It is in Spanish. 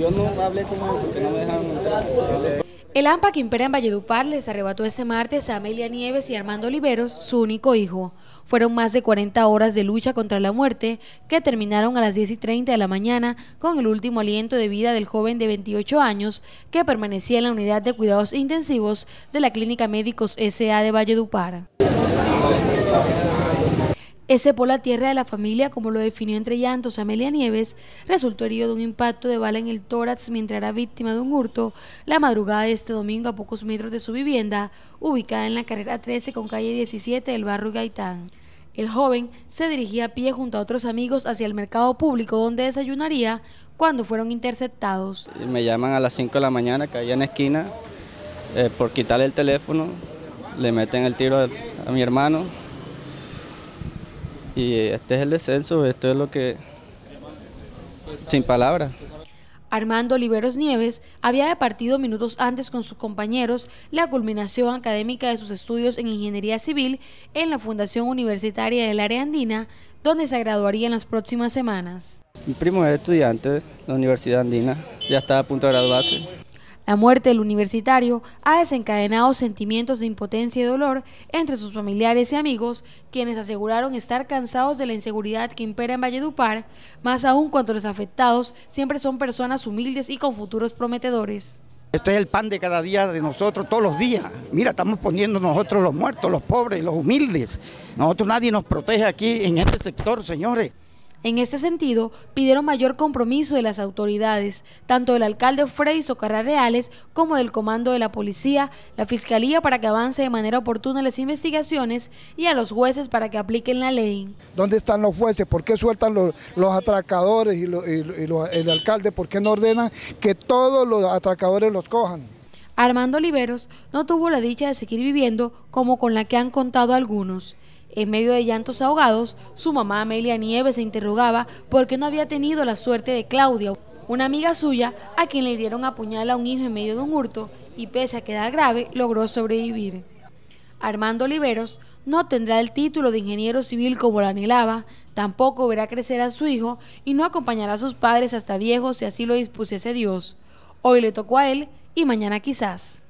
Yo no hablé con porque no dejaron entrar. El AMPA que impera en Valledupar les arrebató ese martes a Amelia Nieves y Armando Oliveros, su único hijo. Fueron más de 40 horas de lucha contra la muerte que terminaron a las 10 y 30 de la mañana con el último aliento de vida del joven de 28 años que permanecía en la unidad de cuidados intensivos de la Clínica Médicos SA de Valledupar. Ese por la tierra de la familia, como lo definió entre llantos Amelia Nieves, resultó herido de un impacto de bala en el tórax mientras era víctima de un hurto la madrugada de este domingo a pocos metros de su vivienda, ubicada en la carrera 13 con calle 17 del barrio Gaitán. El joven se dirigía a pie junto a otros amigos hacia el mercado público donde desayunaría cuando fueron interceptados. Me llaman a las 5 de la mañana, caí en la esquina, eh, por quitarle el teléfono, le meten el tiro a mi hermano, y este es el descenso, esto es lo que... Sin palabras. Armando Oliveros Nieves había departido minutos antes con sus compañeros la culminación académica de sus estudios en Ingeniería Civil en la Fundación Universitaria del Área Andina, donde se graduaría en las próximas semanas. Mi primo es estudiante de la Universidad Andina, ya está a punto de graduarse. La muerte del universitario ha desencadenado sentimientos de impotencia y dolor entre sus familiares y amigos, quienes aseguraron estar cansados de la inseguridad que impera en Valledupar, más aún cuando los afectados siempre son personas humildes y con futuros prometedores. Esto es el pan de cada día de nosotros, todos los días. Mira, estamos poniendo nosotros los muertos, los pobres, los humildes. Nosotros nadie nos protege aquí en este sector, señores. En este sentido, pidieron mayor compromiso de las autoridades, tanto del alcalde Freddy Socarra Reales como del comando de la policía, la fiscalía para que avance de manera oportuna las investigaciones y a los jueces para que apliquen la ley. ¿Dónde están los jueces? ¿Por qué sueltan los, atracadores y, el alcalde? ¿Por qué no ordenan que todos los atracadores los cojan? Armando Oliveros no tuvo la dicha de seguir viviendo como con la que han contado algunos. En medio de llantos ahogados, su mamá Amelia Nieves se interrogaba por qué no había tenido la suerte de Claudia, una amiga suya a quien le dieron a puñal a un hijo en medio de un hurto y pese a quedar grave logró sobrevivir. Armando Oliveros no tendrá el título de ingeniero civil como lo anhelaba, tampoco verá crecer a su hijo y no acompañará a sus padres hasta viejos si así lo dispusiese Dios. Hoy le tocó a él y mañana quizás.